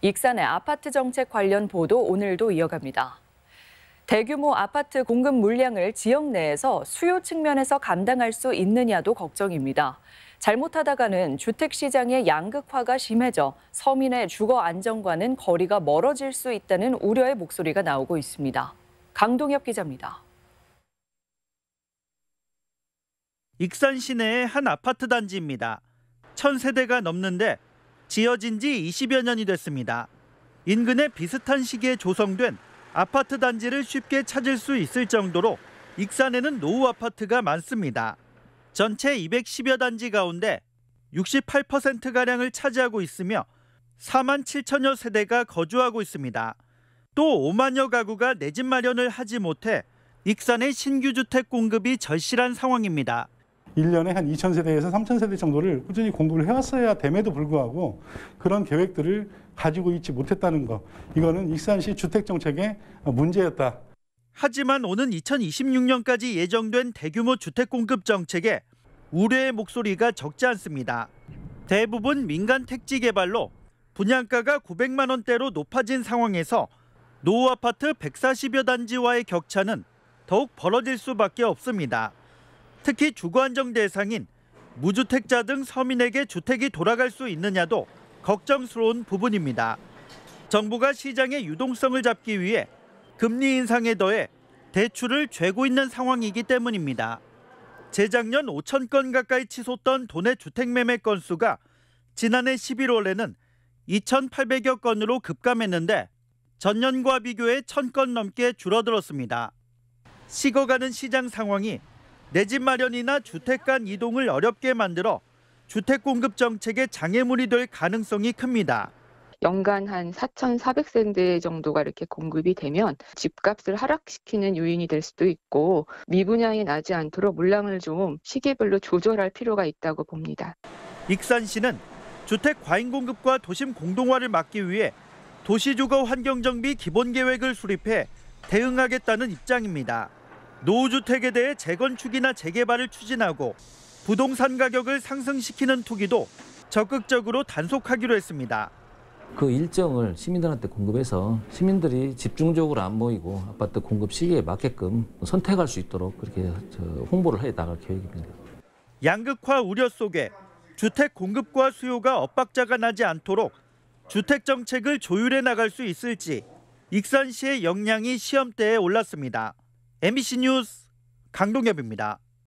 익산의 아파트 정책 관련 보도 오늘도 이어갑니다. 대규모 아파트 공급 물량을 지역 내에서 수요 측면에서 감당할 수 있느냐도 걱정입니다. 잘못하다가는 주택 시장의 양극화가 심해져 서민의 주거 안정과는 거리가 멀어질 수 있다는 우려의 목소리가 나오고 있습니다. 강동엽 기자입니다. 익산 시내의 한 아파트 단지입니다. 천 세대가 넘는데 지어진 지 20여 년이 됐습니다. 인근에 비슷한 시기에 조성된 아파트 단지를 쉽게 찾을 수 있을 정도로 익산에는 노후 아파트가 많습니다. 전체 210여 단지 가운데 68%가량을 차지하고 있으며 4만 7천여 세대가 거주하고 있습니다. 또 5만여 가구가 내 집 마련을 하지 못해 익산의 신규 주택 공급이 절실한 상황입니다. 1년에한 2,000세대에서 3,000세대 정도를 꾸준히 공부를 해왔어야 됨에도 불구하고 그런 계획들을 가지고 있지 못했다는 것. 이거는 익산시 주택정책의 문제였다. 하지만 오는 2026년까지 예정된 대규모 주택 공급 정책에 우려의 목소리가 적지 않습니다. 대부분 민간 택지 개발로 분양가가 900만 원대로 높아진 상황에서 노후 아파트 140여 단지와의 격차는 더욱 벌어질 수밖에 없습니다. 특히 주거 안정 대상인 무주택자 등 서민에게 주택이 돌아갈 수 있느냐도 걱정스러운 부분입니다. 정부가 시장의 유동성을 잡기 위해 금리 인상에 더해 대출을 죄고 있는 상황이기 때문입니다. 재작년 5천 건 가까이 치솟던 도내 주택 매매 건수가 지난해 11월에는 2,800여 건으로 급감했는데 전년과 비교해 1,000건 넘게 줄어들었습니다. 식어가는 시장 상황이 내집 마련이나 주택 간 이동을 어렵게 만들어 주택 공급 정책의 장애물이 될 가능성이 큽니다. 연간 한 4,400세대 정도가 이렇게 공급이 되면 집값을 하락시키는 요인이 될 수도 있고 미분양이 나지 않도록 물량을 좀 시기별로 조절할 필요가 있다고 봅니다. 익산 시는 주택 과잉 공급과 도심 공동화를 막기 위해 도시주거 환경정비 기본계획을 수립해 대응하겠다는 입장입니다. 노후주택에 대해 재건축이나 재개발을 추진하고 부동산 가격을 상승시키는 투기도 적극적으로 단속하기로 했습니다. 그 일정을 시민들한테 공급해서 시민들이 집중적으로 안 모이고 아파트 공급 시기에 맞게끔 선택할 수 있도록 그렇게 홍보를 해 나갈 계획입니다. 양극화 우려 속에 주택 공급과 수요가 엇박자가 나지 않도록 주택 정책을 조율해 나갈 수 있을지 익산시의 역량이 시험대에 올랐습니다. MBC 뉴스 강동엽입니다.